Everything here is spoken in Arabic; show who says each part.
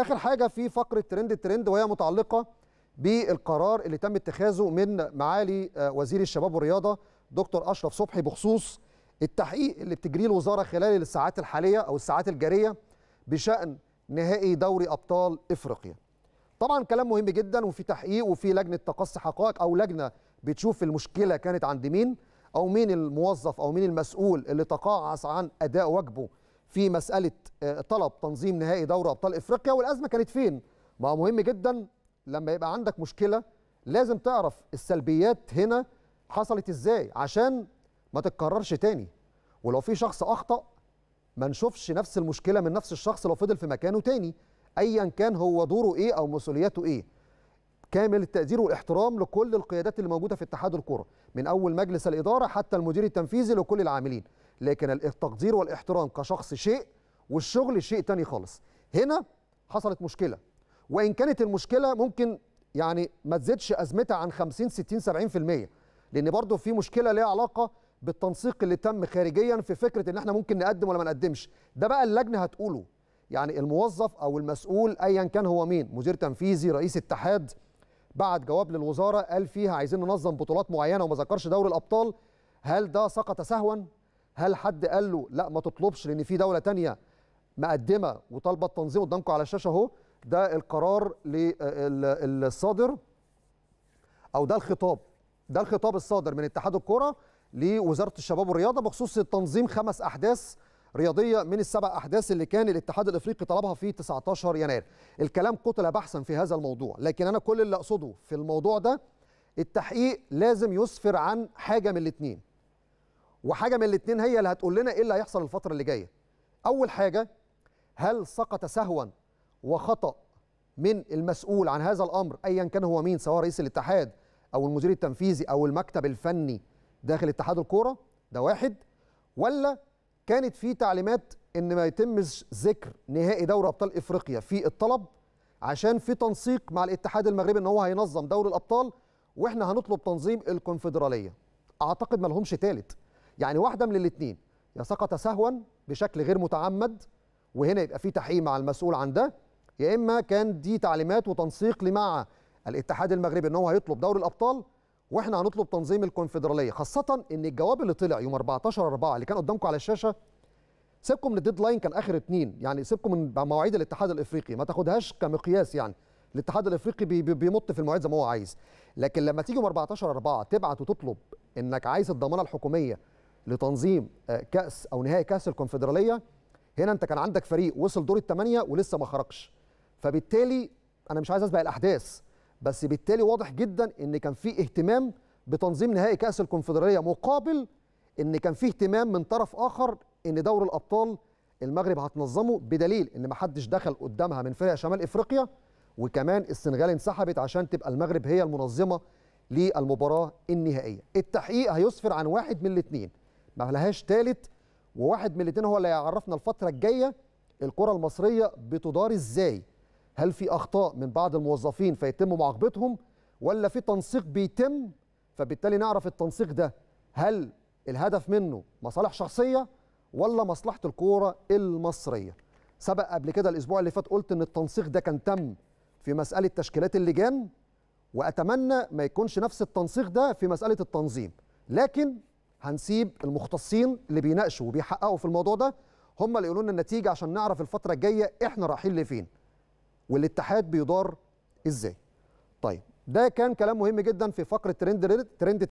Speaker 1: اخر حاجه في فقره ترند الترند وهي متعلقه بالقرار اللي تم اتخاذه من معالي آه، وزير الشباب والرياضه دكتور اشرف صبحي بخصوص التحقيق اللي بتجريه الوزاره خلال الساعات الحاليه او الساعات الجاريه بشان نهائي دوري ابطال افريقيا. طبعا كلام مهم جدا وفي تحقيق وفي لجنه تقصي حقائق او لجنه بتشوف المشكله كانت عند مين او مين الموظف او مين المسؤول اللي تقاعس عن اداء واجبه في مساله آه، طلب تنظيم نهائي دوري ابطال افريقيا والازمه كانت فين؟ ما مهم جدا لما يبقى عندك مشكله لازم تعرف السلبيات هنا حصلت ازاي عشان ما تتكررش تاني ولو في شخص اخطا ما نشوفش نفس المشكله من نفس الشخص لو فضل في مكانه تاني ايا كان هو دوره ايه او مسؤولياته ايه كامل التقدير والاحترام لكل القيادات اللي موجوده في اتحاد الكره من اول مجلس الاداره حتى المدير التنفيذي لكل العاملين لكن التقدير والاحترام كشخص شيء والشغل شيء تاني خالص هنا حصلت مشكله وان كانت المشكله ممكن يعني ما تزيدش ازمتها عن 50 60 70% لان برضو في مشكله ليها علاقه بالتنسيق اللي تم خارجيا في فكره ان احنا ممكن نقدم ولا ما نقدمش ده بقى اللجنه هتقوله يعني الموظف او المسؤول ايا كان هو مين مدير تنفيذي رئيس اتحاد بعت جواب للوزاره قال فيها عايزين ننظم بطولات معينه وما ذكرش دوري الابطال هل ده سقط سهوا هل حد قال له لا ما تطلبش لان في دوله تانية مقدمه وطالبه التنظيم قدامكم على الشاشه اهو ده القرار للصادر او ده الخطاب ده الخطاب الصادر من اتحاد الكره لوزاره الشباب والرياضه بخصوص تنظيم خمس احداث رياضيه من السبع احداث اللي كان الاتحاد الافريقي طلبها في 19 يناير الكلام قتل بحثا في هذا الموضوع لكن انا كل اللي اقصده في الموضوع ده التحقيق لازم يسفر عن حاجه من الاثنين وحاجه من الاثنين هي اللي هتقول لنا ايه اللي هيحصل الفتره اللي جايه اول حاجه هل سقط سهوا وخطا من المسؤول عن هذا الامر ايا كان هو مين سواء رئيس الاتحاد او المدير التنفيذي او المكتب الفني داخل اتحاد الكوره ده واحد ولا كانت في تعليمات ان ما يتمش ذكر نهائي دوري ابطال افريقيا في الطلب عشان في تنسيق مع الاتحاد المغربي ان هو هينظم دوري الابطال واحنا هنطلب تنظيم الكونفدراليه اعتقد ما لهمش ثالث يعني واحده من الاثنين يا سقط سهوا بشكل غير متعمد وهنا يبقى في تحقيق مع المسؤول عن ده يا اما كان دي تعليمات وتنسيق لمع الاتحاد المغربي ان هو هيطلب دوري الابطال واحنا هنطلب تنظيم الكونفدراليه خاصه ان الجواب اللي طلع يوم 14 4 اللي كان قدامكم على الشاشه سيبكم من الديدلاين كان اخر اثنين يعني سيبكم من مواعيد الاتحاد الافريقي ما تاخدهاش كمقياس يعني الاتحاد الافريقي بيمط في المواعيد زي ما هو عايز لكن لما تيجي يوم 14 4 تبعت وتطلب انك عايز الضمانه الحكوميه لتنظيم آه، كاس او نهائي كاس الكونفدراليه هنا انت كان عندك فريق وصل دور الثمانيه ولسه ما خرجش فبالتالي انا مش عايز اسبق الاحداث بس بالتالي واضح جدا ان كان في اهتمام بتنظيم نهائي كاس الكونفدراليه مقابل ان كان في اهتمام من طرف اخر ان دور الابطال المغرب هتنظمه بدليل ان ما حدش دخل قدامها من فرق شمال افريقيا وكمان السنغال انسحبت عشان تبقى المغرب هي المنظمه للمباراه النهائيه التحقيق هيسفر عن واحد من الاثنين ما لهاش ثالث وواحد من الاثنين هو اللي هيعرفنا الفتره الجايه الكره المصريه بتدار ازاي هل في اخطاء من بعض الموظفين فيتم معاقبتهم ولا في تنسيق بيتم فبالتالي نعرف التنسيق ده هل الهدف منه مصالح شخصيه ولا مصلحه الكوره المصريه سبق قبل كده الاسبوع اللي فات قلت ان التنسيق ده كان تم في مساله تشكيلات اللجان واتمنى ما يكونش نفس التنسيق ده في مساله التنظيم لكن هنسيب المختصين اللي بيناقشوا وبيحققوا في الموضوع ده هم اللي يقولون النتيجه عشان نعرف الفتره الجايه احنا رايحين لفين والاتحاد بيدار ازاي طيب ده كان كلام مهم جدا في فقره ترند ترند